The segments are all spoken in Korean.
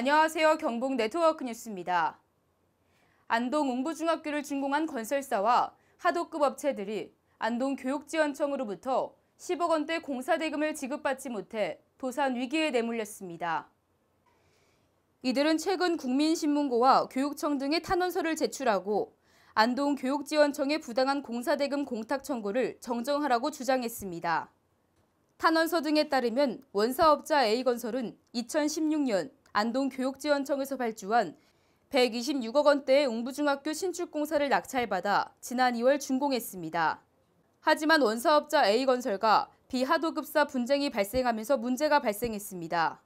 안녕하세요. 경북 네트워크 뉴스입니다. 안동 응부중학교를 준공한 건설사와 하도급 업체들이 안동 교육지원청으로부터 10억 원대 공사 대금을 지급받지 못해 도산 위기에 내몰렸습니다. 이들은 최근 국민신문고와 교육청 등의 탄원서를 제출하고 안동 교육지원청의 부당한 공사대금 공탁 청구를 정정하라고 주장했습니다. 탄원서 등에 따르면 원사업자 A건설은 2016년 안동교육지원청에서 발주한 126억 원대의 웅부중학교 신축공사를 낙찰받아 지난 2월 준공했습니다. 하지만 원사업자 A건설과 비하도급사 분쟁이 발생하면서 문제가 발생했습니다.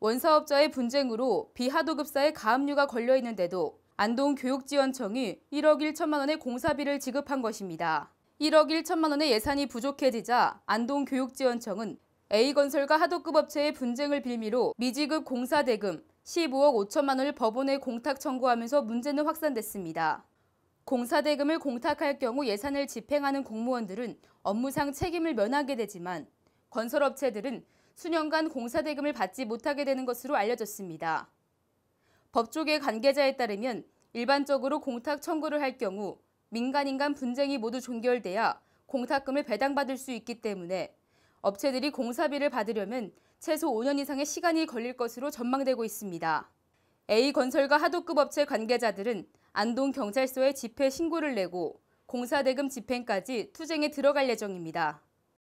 원사업자의 분쟁으로 비하도급사의 가압류가 걸려 있는데도 안동교육지원청이 1억 1천만 원의 공사비를 지급한 것입니다. 1억 1천만 원의 예산이 부족해지자 안동교육지원청은 A건설과 하도급 업체의 분쟁을 빌미로 미지급 공사 대금 15억 5천만 원을 법원에 공탁 청구하면서 문제는 확산됐습니다. 공사 대금을 공탁할 경우 예산을 집행하는 공무원들은 업무상 책임을 면하게 되지만 건설업체들은 수년간 공사 대금을 받지 못하게 되는 것으로 알려졌습니다. 법조계 관계자에 따르면 일반적으로 공탁 청구를 할 경우 민간인 간 분쟁이 모두 종결돼야 공탁금을 배당받을 수 있기 때문에 업체들이 공사비를 받으려면 최소 5년 이상의 시간이 걸릴 것으로 전망되고 있습니다. A건설과 하도급 업체 관계자들은 안동경찰서에 집회 신고를 내고 공사 대금 집행까지 투쟁에 들어갈 예정입니다.